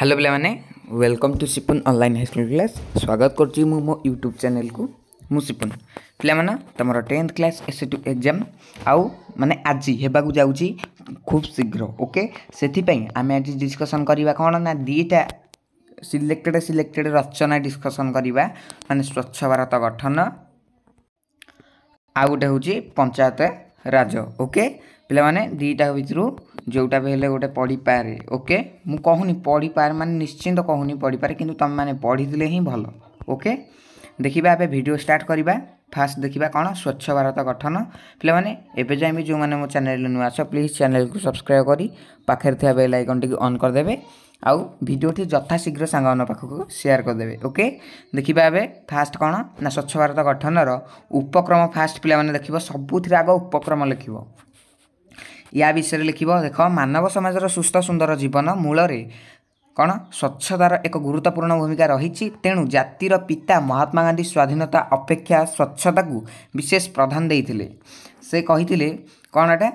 hello ପିଲାମାନେ welcome to Sipun online high school class ସ୍ୱାଗତ କରୁଛି ମୁଁ ମୋ ୟୁଟ୍ୟୁବ୍ ଚ୍ୟାନେଲ୍କୁ ମୁଁ ସିପୁନ୍ ପିଲାମାନେ ତୁମର tenth class S two exam ଆଉ ମାନେ ଆଜି ହେବାକୁ ଯାଉଛି ଖୁବ୍ ଶୀଘ୍ର ଓକେ ସେଥିପାଇଁ ଆମେ ଆଜି ଡିସ୍କସନ୍ କରିବା କ'ଣ ନା ଦୁଇଟା ସିଲେକ୍ଟେଡ଼୍ ସିଲେକ୍ଟେଡ଼୍ ରଚନା ଡିସ୍କସନ୍ କରିବା ମାନେ ସ୍ୱଚ୍ଛ ଭାରତ ଗଠନ ଆଉ ଗୋଟେ ହେଉଛି ପଞ୍ଚାୟତ ରାଜ ଓକେ ପିଲାମାନେ ଦୁଇଟା ଭିତରୁ ଯେଉଁଟା ବି ହେଲେ ଗୋଟେ ପଢ଼ିପାରେ ଓକେ ମୁଁ କହୁନି ପଢ଼ିପାରେ ମାନେ ନିଶ୍ଚିନ୍ତ କହୁନି ପଢ଼ିପାରେ କିନ୍ତୁ ତୁମେମାନେ ପଢ଼ିଥିଲେ ହିଁ ଭଲ ଓକେ ଦେଖିବା ଏବେ ଭିଡ଼ିଓ ଷ୍ଟାର୍ଟ କରିବା ଫାଷ୍ଟ ଦେଖିବା କ'ଣ ସ୍ୱଚ୍ଛ ଭାରତ ଗଠନ ପିଲାମାନେ ଏବେ ଯାଏଁ ବି ଯେଉଁମାନେ ମୋ ଚ୍ୟାନେଲ୍ରେ ନୂଆ ଆସ ପ୍ଲିଜ୍ ଚ୍ୟାନେଲ୍କୁ ସବସ୍କ୍ରାଇବ୍ କରି ପାଖରେ ଥିବା ବେଲ୍ ଆଇକନ୍ଟିକୁ ଅନ୍ କରିଦେବେ ଆଉ ଭିଡ଼ିଓଟି ଯଥାଶୀଘ୍ର ସାଙ୍ଗମାନଙ୍କ ପାଖକୁ ସେୟାର କରିଦେବେ ଓକେ ଦେଖିବା ଏବେ ଫାଷ୍ଟ କ'ଣ ନା ସ୍ୱଚ୍ଛ ଭାରତ ଗଠନର ଉପକ୍ରମ ଫାଷ୍ଟ ପିଲାମାନେ ଦେଖିବ ସବୁଥିରେ ଆଗ ଉପକ୍ରମ ଲେଖିବ ୟା ବିଷୟରେ ଲେଖିବ ଦେଖ ମାନବ ସମାଜର ସୁସ୍ଥ ସୁନ୍ଦର ଜୀବନ ମୂଳରେ କ'ଣ ସ୍ୱଚ୍ଛତାର ଏକ ଗୁରୁତ୍ୱପୂର୍ଣ୍ଣ ଭୂମିକା ରହିଛି ତେଣୁ ଜାତିର ପିତା ମହାତ୍ମା ଗାନ୍ଧୀ ସ୍ୱାଧୀନତା ଅପେକ୍ଷା ସ୍ୱଚ୍ଛତାକୁ ବିଶେଷ ପ୍ରଧାନ ଦେଇଥିଲେ ସେ କହିଥିଲେ କ'ଣ ଏଟା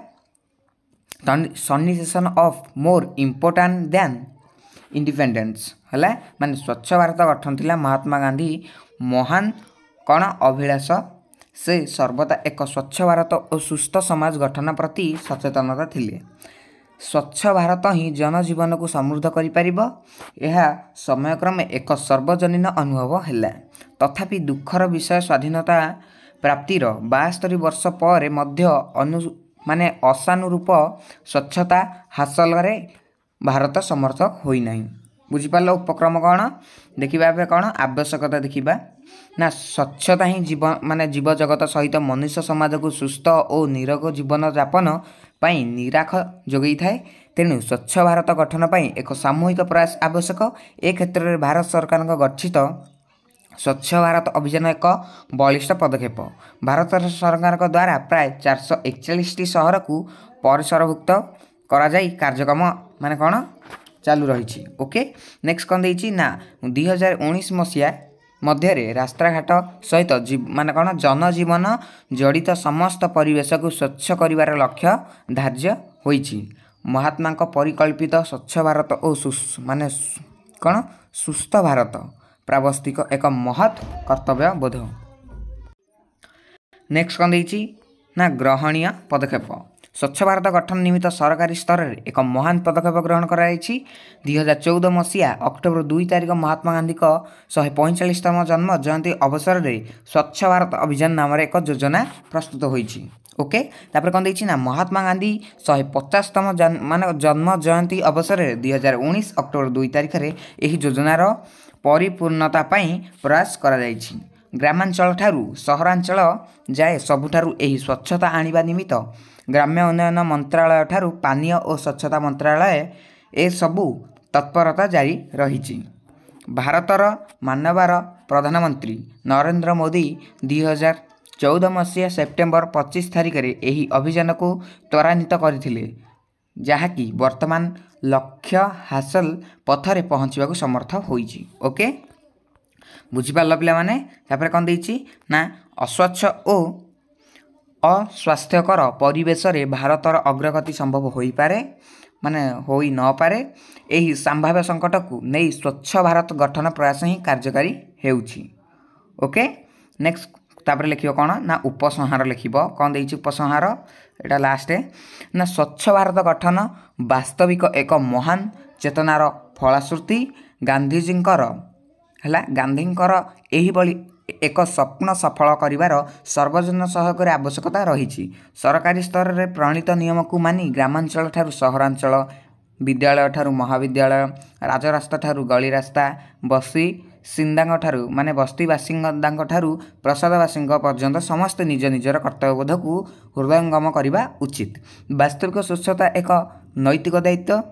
sensation of more important than independence ହେଲା ମାନେ ସ୍ୱଚ୍ଛ ଭାରତ ଗଠନ ଥିଲା ମହାତ୍ମା ଗାନ୍ଧୀ ମହାନ କ'ଣ ଅଭିଳାଷ ସେ ସର୍ବଦା ଏକ ସ୍ୱଚ୍ଛ ଭାରତ ଓ ସୁସ୍ଥ ସମାଜ ଗଠନ ପ୍ରତି ସଚେତନତା ଥିଲେ ସ୍ୱଚ୍ଛ ଭାରତ ହିଁ ଜନଜୀବନକୁ ସମୃଦ୍ଧ କରିପାରିବ ଏହା ସମୟକ୍ରମେ ଏକ ସର୍ବଜନୀନ ଅନୁଭବ ହେଲା ତଥାପି ଦୁଃଖର ବିଷୟ ସ୍ୱାଧୀନତା ପ୍ରାପ୍ତିର ବାସ୍ତରୀ ବର୍ଷ ପରେ ମଧ୍ୟ ଅନୁ ମାନେ ଅସାନୁରୂପ ସ୍ୱଚ୍ଛତା ହାସଲରେ ଭାରତ ସମର୍ଥ ହୋଇନାହିଁ ବୁଝିପାରିଲ ଉପକ୍ରମ କ'ଣ ଦେଖିବା ଏବେ କ'ଣ ଆବଶ୍ୟକତା ଦେଖିବା ନା ସ୍ୱଚ୍ଛତା ହିଁ ଜୀବ ମାନେ ଜୀବଜଗତ ସହିତ ମନୁଷ୍ୟ ସମାଜକୁ ସୁସ୍ଥ ଓ ନିରୋଗ ଜୀବନଯାପନ ପାଇଁ ନିରାଖ ଯୋଗାଇଥାଏ ତେଣୁ ସ୍ୱଚ୍ଛ ଭାରତ ଗଠନ ପାଇଁ ଏକ ସାମୂହିକ ପ୍ରୟାସ ଆବଶ୍ୟକ ଏ କ୍ଷେତ୍ରରେ ଭାରତ ସରକାରଙ୍କ ଗଠିତ ସ୍ୱଚ୍ଛ ଭାରତ ଅଭିଯାନ ଏକ ବଳିଷ୍ଠ ପଦକ୍ଷେପ ଭାରତ ସରକାରଙ୍କ ଦ୍ୱାରା ପ୍ରାୟ ଚାରିଶହ ଏକଚାଳିଶଟି ସହରକୁ ପରିସରଭୁକ୍ତ କରାଯାଇ କାର୍ଯ୍ୟକ୍ରମ ମାନେ କ'ଣ ଚାଲୁ ରହିଛି ଓକେ ନେକ୍ସଟ କ'ଣ ଦେଇଛି ନା ଦୁଇହଜାର ଉଣେଇଶ ମସିହା ମଧ୍ୟରେ ରାସ୍ତାଘାଟ ସହିତ ମାନେ କ'ଣ ଜନଜୀବନ ଜଡ଼ିତ ସମସ୍ତ ପରିବେଶକୁ ସ୍ୱଚ୍ଛ କରିବାର ଲକ୍ଷ୍ୟ ଧାର୍ଯ୍ୟ ହୋଇଛି ମହାତ୍ମାଙ୍କ ପରିକଳ୍ପିତ ସ୍ୱଚ୍ଛ ଭାରତ ଓ ମାନେ କ'ଣ ସୁସ୍ଥ ଭାରତ ପ୍ରାବସ୍ତିକ ଏକ ମହତ୍ କର୍ତ୍ତବ୍ୟ ବୋଧ ନେକ୍ସଟ କ'ଣ ଦେଇଛି ନା ଗ୍ରହଣୀୟ ପଦକ୍ଷେପ ସ୍ୱଚ୍ଛ ଭାରତ ଗଠନ ନିମିତ୍ତ ସରକାରୀ ସ୍ତରରେ ଏକ ମହାନ ପଦକ୍ଷେପ ଗ୍ରହଣ କରାଯାଇଛି ଦୁଇହଜାର ଚଉଦ ମସିହା ଅକ୍ଟୋବର ଦୁଇ ତାରିଖ ମହାତ୍ମା ଗାନ୍ଧୀଙ୍କ ଶହେ ପଇଁଚାଳିଶତମ ଜନ୍ମ ଜୟନ୍ତୀ ଅବସରରେ ସ୍ୱଚ୍ଛ ଭାରତ ଅଭିଯାନ ନାମରେ ଏକ ଯୋଜନା ପ୍ରସ୍ତୁତ ହୋଇଛି ଓକେ ତାପରେ କ'ଣ ଦେଇଛି ନା ମହାତ୍ମା ଗାନ୍ଧୀ ଶହେ ପଚାଶତମ ମାନେ ଜନ୍ମ ଜୟନ୍ତୀ ଅବସରରେ ଦୁଇହଜାର ଉଣେଇଶ ଅକ୍ଟୋବର ଦୁଇ ତାରିଖରେ ଏହି ଯୋଜନାର ପରିପୂର୍ଣ୍ଣତା ପାଇଁ ପ୍ରୟାସ କରାଯାଇଛି ଗ୍ରାମାଞ୍ଚଳଠାରୁ ସହରାଞ୍ଚଳ ଯାଏ ସବୁଠାରୁ ଏହି ସ୍ୱଚ୍ଛତା ଆଣିବା ନିମିତ୍ତ ଗ୍ରାମ୍ୟ ଉନ୍ନୟନ ମନ୍ତ୍ରାଳୟଠାରୁ ପାନୀୟ ଓ ସ୍ୱଚ୍ଛତା ମନ୍ତ୍ରାଳୟ ଏସବୁ ତତ୍ପରତା ଜାରି ରହିଛି ଭାରତର ମାନବାର ପ୍ରଧାନମନ୍ତ୍ରୀ ନରେନ୍ଦ୍ର ମୋଦି ଦୁଇହଜାର ଚଉଦ ମସିହା ସେପ୍ଟେମ୍ବର ପଚିଶ ତାରିଖରେ ଏହି ଅଭିଯାନକୁ ତ୍ୱରାନ୍ୱିତ କରିଥିଲେ ଯାହାକି ବର୍ତ୍ତମାନ ଲକ୍ଷ୍ୟ ହାସଲ ପଥରେ ପହଞ୍ଚିବାକୁ ସମର୍ଥ ହୋଇଛି ଓକେ ବୁଝିପାରିଲ ପିଲାମାନେ ତାପରେ କ'ଣ ଦେଇଛି ନା ଅସ୍ୱଚ୍ଛ ଓ ଅସ୍ୱାସ୍ଥ୍ୟକର ପରିବେଶରେ ଭାରତର ଅଗ୍ରଗତି ସମ୍ଭବ ହୋଇପାରେ ମାନେ ହୋଇନପାରେ ଏହି ସମ୍ଭାବ୍ୟ ସଙ୍କଟକୁ ନେଇ ସ୍ୱଚ୍ଛ ଭାରତ ଗଠନ ପ୍ରୟାସ ହିଁ କାର୍ଯ୍ୟକାରୀ ହେଉଛି ଓକେ ନେକ୍ସଟ ତାପରେ ଲେଖିବ କ'ଣ ନା ଉପସଂହାର ଲେଖିବ କ'ଣ ଦେଇଛି ଉପସଂହାର ଏଇଟା ଲାଷ୍ଟ ନା ସ୍ୱଚ୍ଛ ଭାରତ ଗଠନ ବାସ୍ତବିକ ଏକ ମହାନ ଚେତନାର ଫଳାଶ୍ରୁତି ଗାନ୍ଧିଜୀଙ୍କର ହେଲା ଗାନ୍ଧୀଙ୍କର ଏହିଭଳି ଏକ ସ୍ୱପ୍ନ ସଫଳ କରିବାର ସର୍ବଜନ ସହଯୋଗରେ ଆବଶ୍ୟକତା ରହିଛି ସରକାରୀ ସ୍ତରରେ ପ୍ରଣୀତ ନିୟମକୁ ମାନି ଗ୍ରାମାଞ୍ଚଳଠାରୁ ସହରାଞ୍ଚଳ ବିଦ୍ୟାଳୟଠାରୁ ମହାବିଦ୍ୟାଳୟ ରାଜରାସ୍ତାଠାରୁ ଗଳି ରାସ୍ତା ବସି ସିନ୍ଦାଙ୍କଠାରୁ ମାନେ ବସ୍ତିବାସିନ୍ଦାଙ୍କଠାରୁ ପ୍ରସାଦବାସୀଙ୍କ ପର୍ଯ୍ୟନ୍ତ ସମସ୍ତେ ନିଜ ନିଜର କର୍ତ୍ତବ୍ୟବୋଧକୁ ହୃଦୟଙ୍ଗମ କରିବା ଉଚିତ ବାସ୍ତବିକ ସ୍ୱଚ୍ଛତା ଏକ ନୈତିକ ଦାୟିତ୍ୱ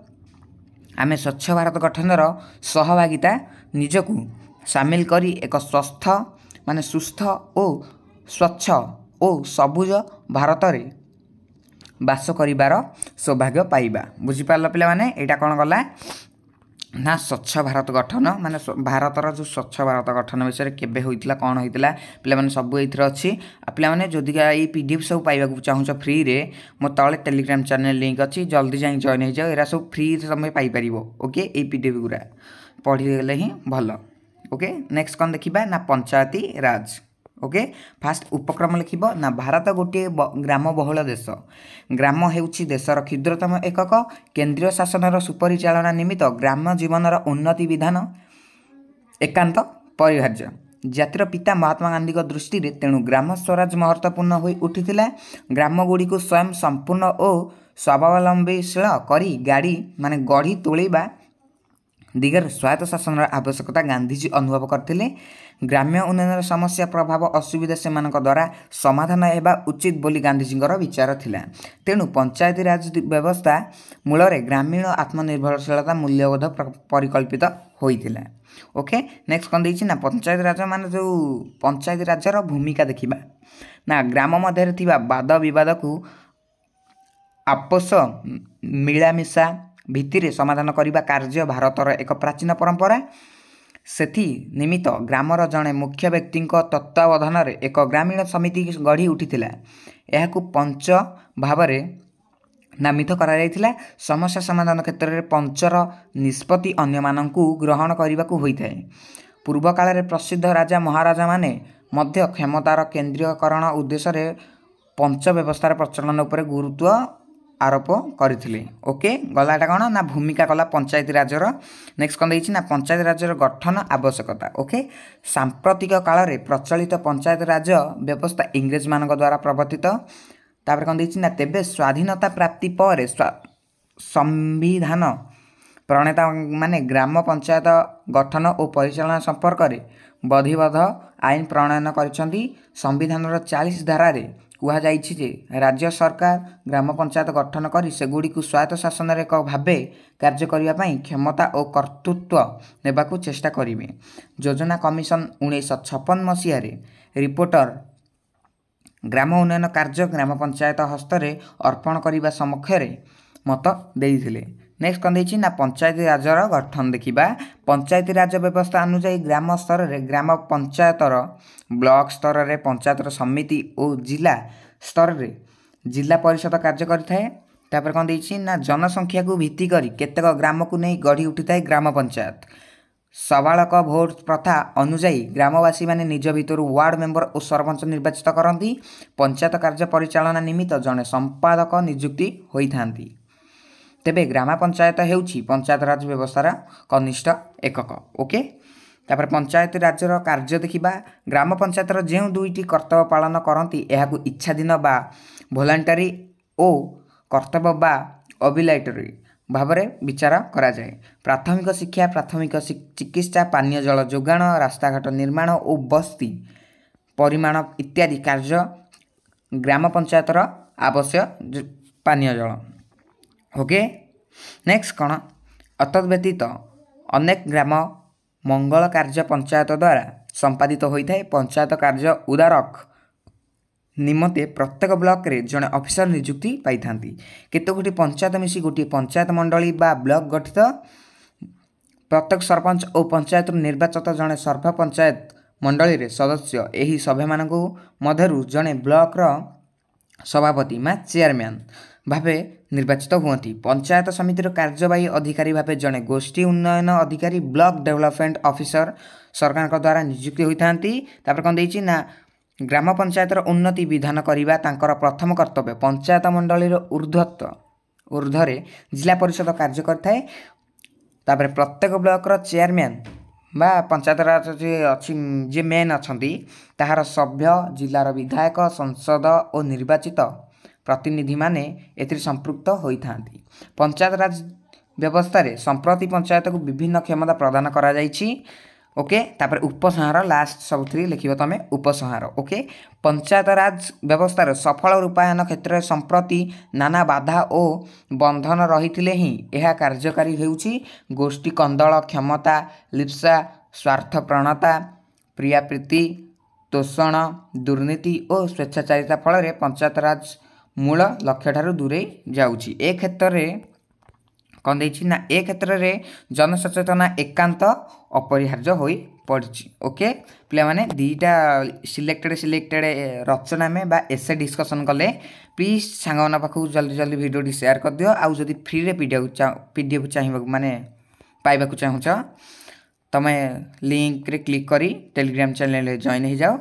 ଆମେ ସ୍ୱଚ୍ଛ ଭାରତ ଗଠନର ସହଭାଗିତା ନିଜକୁ ସାମିଲ କରି ଏକ ସ୍ୱସ୍ଥ ମାନେ ସୁସ୍ଥ ଓ ସ୍ୱଚ୍ଛ ଓ ସବୁଜ ଭାରତରେ ବାସ କରିବାର ସୌଭାଗ୍ୟ ପାଇବା ବୁଝିପାରିଲ ପିଲାମାନେ ଏଇଟା କ'ଣ ଗଲା ନା ସ୍ୱଚ୍ଛ ଭାରତ ଗଠନ ମାନେ ଭାରତର ଯେଉଁ ସ୍ୱଚ୍ଛ ଭାରତ ଗଠନ ବିଷୟରେ କେବେ ହୋଇଥିଲା କ'ଣ ହୋଇଥିଲା ପିଲାମାନେ ସବୁ ଏଇଥିରେ ଅଛି ଆଉ ପିଲାମାନେ ଯଦି ଏଇ ପି ଡି ଏଫ୍ ସବୁ ପାଇବାକୁ ଚାହୁଁଛ ଫ୍ରିରେ ମୋ ତଳେ ଟେଲିଗ୍ରାମ ଚ୍ୟାନେଲ୍ ଲିଙ୍କ୍ ଅଛି ଜଲ୍ଦି ଯାଇ ଜଏନ୍ ହେଇଯାଅ ଏରା ସବୁ ଫ୍ରିରେ ତୁମେ ପାଇପାରିବ ଓକେ ଏଇ ପି ଡି ଏଫ୍ ଗୁଡ଼ା ପଢ଼ିଦେଲେ ହିଁ ଭଲ ଓକେ ନେକ୍ସଟ କ'ଣ ଦେଖିବା ନା ପଞ୍ଚାୟତି ରାଜ ଓକେ ଫାଷ୍ଟ ଉପକ୍ରମ ଲେଖିବ ନା ଭାରତ ଗୋଟିଏ ଗ୍ରାମ ବହୁଳ ଦେଶ ଗ୍ରାମ ହେଉଛି ଦେଶର କ୍ଷୁଦ୍ରତମ ଏକକ କେନ୍ଦ୍ରୀୟ ଶାସନର ସୁପରିଚାଳନା ନିମିତ୍ତ ଗ୍ରାମ ଜୀବନର ଉନ୍ନତି ବିଧାନ ଏକାନ୍ତ ପରିହାର୍ଯ୍ୟ ଜାତିର ପିତା ମହାତ୍ମା ଗାନ୍ଧୀଙ୍କ ଦୃଷ୍ଟିରେ ତେଣୁ ଗ୍ରାମ ସ୍ୱରାଜ ମହତ୍ୱପୂର୍ଣ୍ଣ ହୋଇ ଉଠିଥିଲା ଗ୍ରାମଗୁଡ଼ିକୁ ସ୍ୱୟଂ ସମ୍ପୂର୍ଣ୍ଣ ଓ ସ୍ୱାବଲମ୍ବୀଶୀଳ କରି ଗାଡ଼ି ମାନେ ଗଢ଼ି ତୋଳିବା ଦିଗରେ ସ୍ୱାୟତ୍ତ ଶାସନର ଆବଶ୍ୟକତା ଗାନ୍ଧିଜୀ ଅନୁଭବ କରିଥିଲେ ଗ୍ରାମ୍ୟ ଉନ୍ନୟନର ସମସ୍ୟା ପ୍ରଭାବ ଅସୁବିଧା ସେମାନଙ୍କ ଦ୍ୱାରା ସମାଧାନ ହେବା ଉଚିତ ବୋଲି ଗାନ୍ଧିଜୀଙ୍କର ବିଚାର ଥିଲା ତେଣୁ ପଞ୍ଚାୟତିରାଜ ବ୍ୟବସ୍ଥା ମୂଳରେ ଗ୍ରାମୀଣ ଆତ୍ମନିର୍ଭରଶୀଳତା ମୂଲ୍ୟବୋଧ ପରିକଳ୍ପିତ ହୋଇଥିଲା ଓକେ ନେକ୍ସଟ କ'ଣ ଦେଇଛି ନା ପଞ୍ଚାୟତିରାଜ ମାନେ ଯେଉଁ ପଞ୍ଚାୟତିରାଜର ଭୂମିକା ଦେଖିବା ନା ଗ୍ରାମ ମଧ୍ୟରେ ଥିବା ବାଦ ବିବାଦକୁ ଆପୋଷ ମିଳାମିଶା ଭିତ୍ତିରେ ସମାଧାନ କରିବା କାର୍ଯ୍ୟ ଭାରତର ଏକ ପ୍ରାଚୀନ ପରମ୍ପରା ସେଥି ନିମିତ୍ତ ଗ୍ରାମର ଜଣେ ମୁଖ୍ୟ ବ୍ୟକ୍ତିଙ୍କ ତତ୍ତ୍ୱାବଧାନରେ ଏକ ଗ୍ରାମୀଣ ସମିତି ଗଢ଼ି ଉଠିଥିଲା ଏହାକୁ ପଞ୍ଚ ଭାବରେ ନାମିତ କରାଯାଇଥିଲା ସମସ୍ୟା ସମାଧାନ କ୍ଷେତ୍ରରେ ପଞ୍ଚର ନିଷ୍ପତ୍ତି ଅନ୍ୟମାନଙ୍କୁ ଗ୍ରହଣ କରିବାକୁ ହୋଇଥାଏ ପୂର୍ବକାଳରେ ପ୍ରସିଦ୍ଧ ରାଜା ମହାରାଜାମାନେ ମଧ୍ୟ କ୍ଷମତାର କେନ୍ଦ୍ରୀୟକରଣ ଉଦ୍ଦେଶ୍ୟରେ ପଞ୍ଚ ବ୍ୟବସ୍ଥାର ପ୍ରଚଳନ ଉପରେ ଗୁରୁତ୍ୱ ଆରୋପ କରିଥିଲେ ଓକେ ଗଲାଟା କ'ଣ ନା ଭୂମିକା କଲା ପଞ୍ଚାୟତିରାଜର ନେକ୍ସଟ କ'ଣ ଦେଇଛି ନା ରାଜର ଗଠନ ଆବଶ୍ୟକତା ଓକେ ସାମ୍ପ୍ରତିକ କାଳରେ ପ୍ରଚଳିତ ପଞ୍ଚାୟତରାଜ ବ୍ୟବସ୍ଥା ଇଂରେଜମାନଙ୍କ ଦ୍ୱାରା ପ୍ରବର୍ତ୍ତିତ ତାପରେ କ'ଣ ଦେଇଛି ନା ତେବେ ସ୍ୱାଧୀନତା ପ୍ରାପ୍ତି ପରେ ସମ୍ବିଧାନ ପ୍ରଣେତା ମାନେ ଗ୍ରାମ ପଞ୍ଚାୟତ ଗଠନ ଓ ପରିଚାଳନା ସମ୍ପର୍କରେ ବଧିବଧ ଆଇନ ପ୍ରଣୟନ କରିଛନ୍ତି ସମ୍ବିଧାନର ଚାଳିଶ ଧାରାରେ କୁହାଯାଇଛି ଯେ ରାଜ୍ୟ ସରକାର ଗ୍ରାମ ପଞ୍ଚାୟତ ଗଠନ କରି ସେଗୁଡ଼ିକୁ ସ୍ୱାୟତ୍ତ ଶାସନର ଏକ ଭାବେ କାର୍ଯ୍ୟ କରିବା ପାଇଁ କ୍ଷମତା ଓ କର୍ତ୍ତୃତ୍ୱ ନେବାକୁ ଚେଷ୍ଟା କରିବେ ଯୋଜନା କମିଶନ ଉଣେଇଶହ ଛପନ ମସିହାରେ ରିପୋର୍ଟର ଗ୍ରାମ ଉନ୍ନୟନ କାର୍ଯ୍ୟ ଗ୍ରାମ ପଞ୍ଚାୟତ ହସ୍ତରେ ଅର୍ପଣ କରିବା ସମକ୍ଷରେ ମତ ଦେଇଥିଲେ ନେକ୍ସଟ କ'ଣ ଦେଇଛି ନା ପଞ୍ଚାୟତିରାଜର ଗଠନ ଦେଖିବା ପଞ୍ଚାୟତିରାଜ ବ୍ୟବସ୍ଥା ଅନୁଯାୟୀ ଗ୍ରାମ ସ୍ତରରେ ଗ୍ରାମ ପଞ୍ଚାୟତର ବ୍ଲକ ସ୍ତରରେ ପଞ୍ଚାୟତର ସମିତି ଓ ଜିଲ୍ଲା ସ୍ତରରେ ଜିଲ୍ଲା ପରିଷଦ କାର୍ଯ୍ୟ କରିଥାଏ ତାପରେ କ'ଣ ଦେଇଛି ନା ଜନସଂଖ୍ୟାକୁ ଭିତ୍ତି କରି କେତେକ ଗ୍ରାମକୁ ନେଇ ଗଢ଼ି ଉଠିଥାଏ ଗ୍ରାମ ପଞ୍ଚାୟତ ସବାଳକ ଭୋଟ ପ୍ରଥା ଅନୁଯାୟୀ ଗ୍ରାମବାସୀମାନେ ନିଜ ଭିତରୁ ୱାର୍ଡ଼ ମେମ୍ବର ଓ ସରପଞ୍ଚ ନିର୍ବାଚିତ କରନ୍ତି ପଞ୍ଚାୟତ କାର୍ଯ୍ୟ ପରିଚାଳନା ନିମିତ୍ତ ଜଣେ ସମ୍ପାଦକ ନିଯୁକ୍ତି ହୋଇଥାନ୍ତି ତେବେ ଗ୍ରାମ ପଞ୍ଚାୟତ ହେଉଛି ପଞ୍ଚାୟତରାଜ ବ୍ୟବସ୍ଥାର କନିଷ୍ଠ ଏକକ ଓକେ ତାପରେ ପଞ୍ଚାୟତ ରାଜ୍ୟର କାର୍ଯ୍ୟ ଦେଖିବା ଗ୍ରାମ ପଞ୍ଚାୟତର ଯେଉଁ ଦୁଇଟି କର୍ତ୍ତବ୍ୟ ପାଳନ କରନ୍ତି ଏହାକୁ ଇଚ୍ଛାଧୀନ ବା ଭଲଣ୍ଟାରୀ ଓ କର୍ତ୍ତବ୍ୟ ବା ଅବିଲାଇଟରୀ ଭାବରେ ବିଚାର କରାଯାଏ ପ୍ରାଥମିକ ଶିକ୍ଷା ପ୍ରାଥମିକ ଚିକିତ୍ସା ପାନୀୟ ଜଳ ଯୋଗାଣ ରାସ୍ତାଘାଟ ନିର୍ମାଣ ଓ ବସ୍ତି ପରିମାଣ ଇତ୍ୟାଦି କାର୍ଯ୍ୟ ଗ୍ରାମ ପଞ୍ଚାୟତର ଆବଶ୍ୟକ ପାନୀୟ ଜଳ ଓକେ ନେକ୍ସଟ କ'ଣ ଅତଦ୍ ବ୍ୟତୀତ ଅନେକ ଗ୍ରାମ ମଙ୍ଗଳ କାର୍ଯ୍ୟ ପଞ୍ଚାୟତ ଦ୍ୱାରା ସମ୍ପାଦିତ ହୋଇଥାଏ ପଞ୍ଚାୟତ କାର୍ଯ୍ୟ ଉଦାରକ ନିମନ୍ତେ ପ୍ରତ୍ୟେକ ବ୍ଲକରେ ଜଣେ ଅଫିସର ନିଯୁକ୍ତି ପାଇଥାନ୍ତି କେତେ ଗୋଟି ପଞ୍ଚାୟତ ମିଶି ଗୋଟିଏ ପଞ୍ଚାୟତ ମଣ୍ଡଳୀ ବା ବ୍ଲକ ଗଠିତ ପ୍ରତ୍ୟେକ ସରପଞ୍ଚ ଓ ପଞ୍ଚାୟତରୁ ନିର୍ବାଚିତ ଜଣେ ସର୍ବପଞ୍ଚାୟତ ମଣ୍ଡଳୀରେ ସଦସ୍ୟ ଏହି ସଭ୍ୟମାନଙ୍କୁ ମଧ୍ୟରୁ ଜଣେ ବ୍ଲକର ସଭାପତି ବା ଚେୟାରମ୍ୟାନ୍ ଭାବେ ନିର୍ବାଚିତ ହୁଅନ୍ତି ପଞ୍ଚାୟତ ସମିତିର କାର୍ଯ୍ୟବାହୀ ଅଧିକାରୀ ଭାବେ ଜଣେ ଗୋଷ୍ଠୀ ଉନ୍ନୟନ ଅଧିକାରୀ ବ୍ଲକ୍ ଡେଭଲପମେଣ୍ଟ ଅଫିସର ସରକାରଙ୍କ ଦ୍ୱାରା ନିଯୁକ୍ତି ହୋଇଥାନ୍ତି ତାପରେ କ'ଣ ଦେଇଛି ନା ଗ୍ରାମ ପଞ୍ଚାୟତର ଉନ୍ନତି ବିଧାନ କରିବା ତାଙ୍କର ପ୍ରଥମ କର୍ତ୍ତବ୍ୟ ପଞ୍ଚାୟତ ମଣ୍ଡଳୀର ଉର୍ଦ୍ଧ୍ୱତ୍ୱ ଉର୍ଦ୍ଧ୍ୱରେ ଜିଲ୍ଲା ପରିଷଦ କାର୍ଯ୍ୟ କରିଥାଏ ତାପରେ ପ୍ରତ୍ୟେକ ବ୍ଲକର ଚେୟାରମ୍ୟାନ୍ ବା ପଞ୍ଚାୟତରାଜ ଯିଏ ଅଛି ଯିଏ ମେନ୍ ଅଛନ୍ତି ତାହାର ସଭ୍ୟ ଜିଲ୍ଲାର ବିଧାୟକ ସଂସଦ ଓ ନିର୍ବାଚିତ ପ୍ରତିନିଧିମାନେ ଏଥିରେ ସମ୍ପୃକ୍ତ ହୋଇଥାନ୍ତି ପଞ୍ଚାୟତରାଜ ବ୍ୟବସ୍ଥାରେ ସମ୍ପ୍ରତି ପଞ୍ଚାୟତକୁ ବିଭିନ୍ନ କ୍ଷମତା ପ୍ରଦାନ କରାଯାଇଛି ଓକେ ତାପରେ ଉପସଂହାର ଲାଷ୍ଟ ସବୁଥିରେ ଲେଖିବ ତମେ ଉପସଂହାର ଓକେ ପଞ୍ଚାୟତରାଜ ବ୍ୟବସ୍ଥାର ସଫଳ ରୂପାୟନ କ୍ଷେତ୍ରରେ ସମ୍ପ୍ରତି ନାନା ବାଧା ଓ ବନ୍ଧନ ରହିଥିଲେ ହିଁ ଏହା କାର୍ଯ୍ୟକାରୀ ହେଉଛି ଗୋଷ୍ଠୀ କନ୍ଦଳ କ୍ଷମତା ଲିପ୍ସା ସ୍ୱାର୍ଥ ପ୍ରଣତା ପ୍ରିୟା ପ୍ରୀତି ତୋଷଣ ଦୁର୍ନୀତି ଓ ସ୍ୱେଚ୍ଛାଚାରିତା ଫଳରେ ପଞ୍ଚାୟତରାଜ ମୂଳ ଲକ୍ଷ୍ୟଠାରୁ ଦୂରେଇ ଯାଉଛି ଏ କ୍ଷେତ୍ରରେ କ'ଣ ଦେଇଛି ନା ଏ କ୍ଷେତ୍ରରେ ଜନସଚେତନା ଏକାନ୍ତ ଅପରିହାର୍ଯ୍ୟ ହୋଇ ପଡ଼ିଛି ଓକେ ପିଲାମାନେ ଦୁଇଟା ସିଲେକ୍ଟେଡ଼୍ ସିଲେକ୍ଟେଡ଼୍ ରଚନାମେ ବା ଏସେ ଡିସ୍କସନ୍ କଲେ ପ୍ଲିଜ୍ ସାଙ୍ଗମାନଙ୍କ ପାଖକୁ ଜଲ୍ଦି ଜଲ୍ଦି ଭିଡ଼ିଓଟି ସେୟାର କରିଦିଅ ଆଉ ଯଦି ଫ୍ରିରେ ପିଡ଼ିଏଫ୍ ପିଡ଼ିଏଫ୍ ଚାହିଁବାକୁ ମାନେ ପାଇବାକୁ ଚାହୁଁଛ ତୁମେ ଲିଙ୍କରେ କ୍ଲିକ୍ କରି ଟେଲିଗ୍ରାମ ଚ୍ୟାନେଲରେ ଜଏନ୍ ହୋଇଯାଅ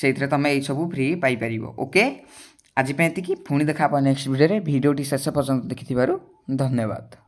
ସେଇଥିରେ ତୁମେ ଏଇସବୁ ଫ୍ରି ପାଇପାରିବ ଓକେ ଆଜି ପାଇଁ ଏତିକି ପୁଣି ଦେଖା ହେବ ନେକ୍ସଟ ଭିଡ଼ିଓରେ ଭିଡ଼ିଓଟି ଶେଷ ପର୍ଯ୍ୟନ୍ତ ଦେଖିଥିବାରୁ ଧନ୍ୟବାଦ